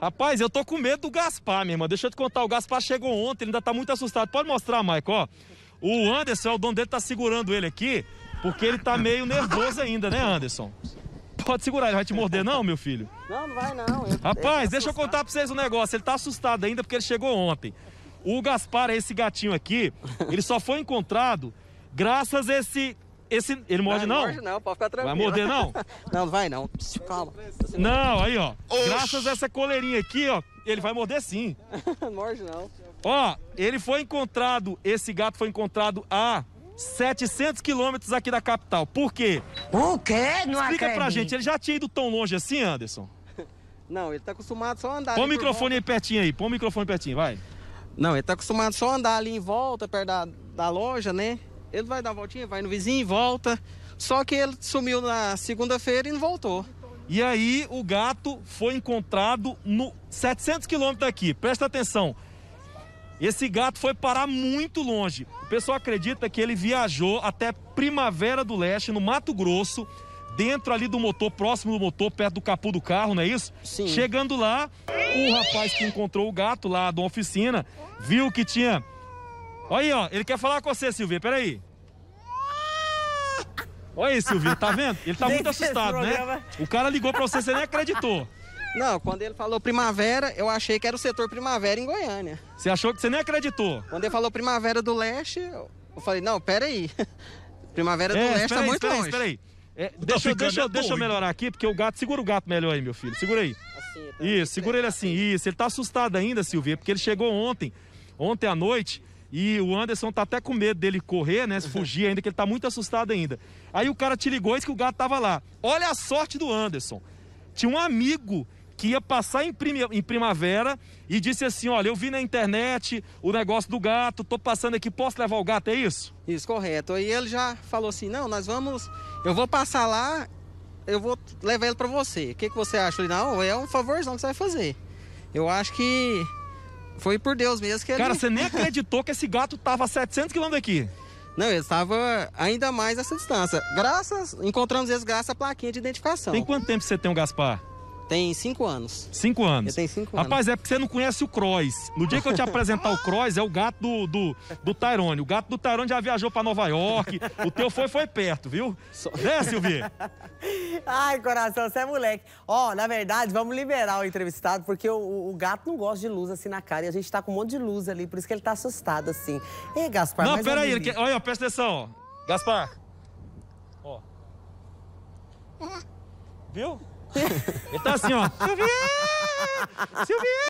Rapaz, eu tô com medo do Gaspar, minha irmã. Deixa eu te contar, o Gaspar chegou ontem, ele ainda tá muito assustado. Pode mostrar, Maico, ó. O Anderson, é o dono dele, tá segurando ele aqui, porque ele tá meio nervoso ainda, né, Anderson? Pode segurar, ele vai te morder não, meu filho? Não, não vai não. Eu, Rapaz, tá deixa eu contar pra vocês um negócio. Ele tá assustado ainda porque ele chegou ontem. O Gaspar, esse gatinho aqui, ele só foi encontrado graças a esse esse, ele morde não? Não morde não, pode ficar tranquilo. Vai morder não? não, não vai não. Pss, calma. Não, aí ó. Oxi. Graças a essa coleirinha aqui, ó, ele vai morder sim. não morde não. Ó, ele foi encontrado, esse gato foi encontrado a 700 quilômetros aqui da capital. Por quê? O quê? Não Explica acredito. pra gente, ele já tinha ido tão longe assim, Anderson? Não, ele tá acostumado só a andar. Põe o microfone aí pertinho aí, põe o microfone pertinho, vai. Não, ele tá acostumado só a andar ali em volta, perto da, da loja, né? Ele vai dar a voltinha, vai no vizinho, volta. Só que ele sumiu na segunda-feira e não voltou. E aí o gato foi encontrado no 700 quilômetros daqui. Presta atenção. Esse gato foi parar muito longe. O pessoal acredita que ele viajou até Primavera do Leste, no Mato Grosso, dentro ali do motor, próximo do motor, perto do capô do carro, não é isso? Sim. Chegando lá, o rapaz que encontrou o gato lá da oficina viu que tinha Olha aí, ó. Ele quer falar com você, Silvia. Peraí. Ah! Olha aí, Silvia. Tá vendo? Ele tá muito assustado, né? O cara ligou pra você, você nem acreditou. Não, quando ele falou primavera, eu achei que era o setor primavera em Goiânia. Você achou que você nem acreditou? Quando ele falou primavera do leste, eu falei, não, peraí. Primavera é, do leste tá aí, muito longe. Peraí, é, deixa, deixa, deixa eu melhorar aqui, porque o gato, segura o gato melhor aí, meu filho. Segura aí. Assim, isso, segura ele assim. Tá isso, ele tá assustado ainda, Silvia, porque ele chegou ontem, ontem à noite, e o Anderson tá até com medo dele correr, né? fugir ainda, que ele tá muito assustado ainda. Aí o cara te ligou e disse que o gato tava lá. Olha a sorte do Anderson. Tinha um amigo que ia passar em, em primavera e disse assim: Olha, eu vi na internet o negócio do gato, tô passando aqui, posso levar o gato? É isso? Isso, correto. Aí ele já falou assim: Não, nós vamos, eu vou passar lá, eu vou levar ele para você. O que, que você acha? Eu falei: Não, é um favorzão que você vai fazer. Eu acho que foi por Deus mesmo que ele. Cara, você nem acreditou que esse gato tava a 700 quilômetros daqui. Não, ele estava ainda mais essa distância. Graças, encontramos eles graças à plaquinha de identificação. Tem quanto tempo você tem o Gaspar? Tem cinco anos. Cinco anos. Tem cinco anos. Rapaz, é porque você não conhece o Crois. No dia que eu te apresentar o Crois, é o gato do, do, do Tyrone. O gato do Tyrone já viajou para Nova York. O teu foi, foi perto, viu? Só... Né, Silvia? Ai, coração, você é moleque. Ó, na verdade, vamos liberar o entrevistado, porque o, o, gato não gosta de luz assim na cara. E a gente tá com um monte de luz ali, por isso que ele tá assustado assim. Ei, Gaspar, Não, peraí, ele olha, presta atenção, ó. Gaspar. Ó. Uhum. Viu? ele tá assim, ó. Silvia! Silvia!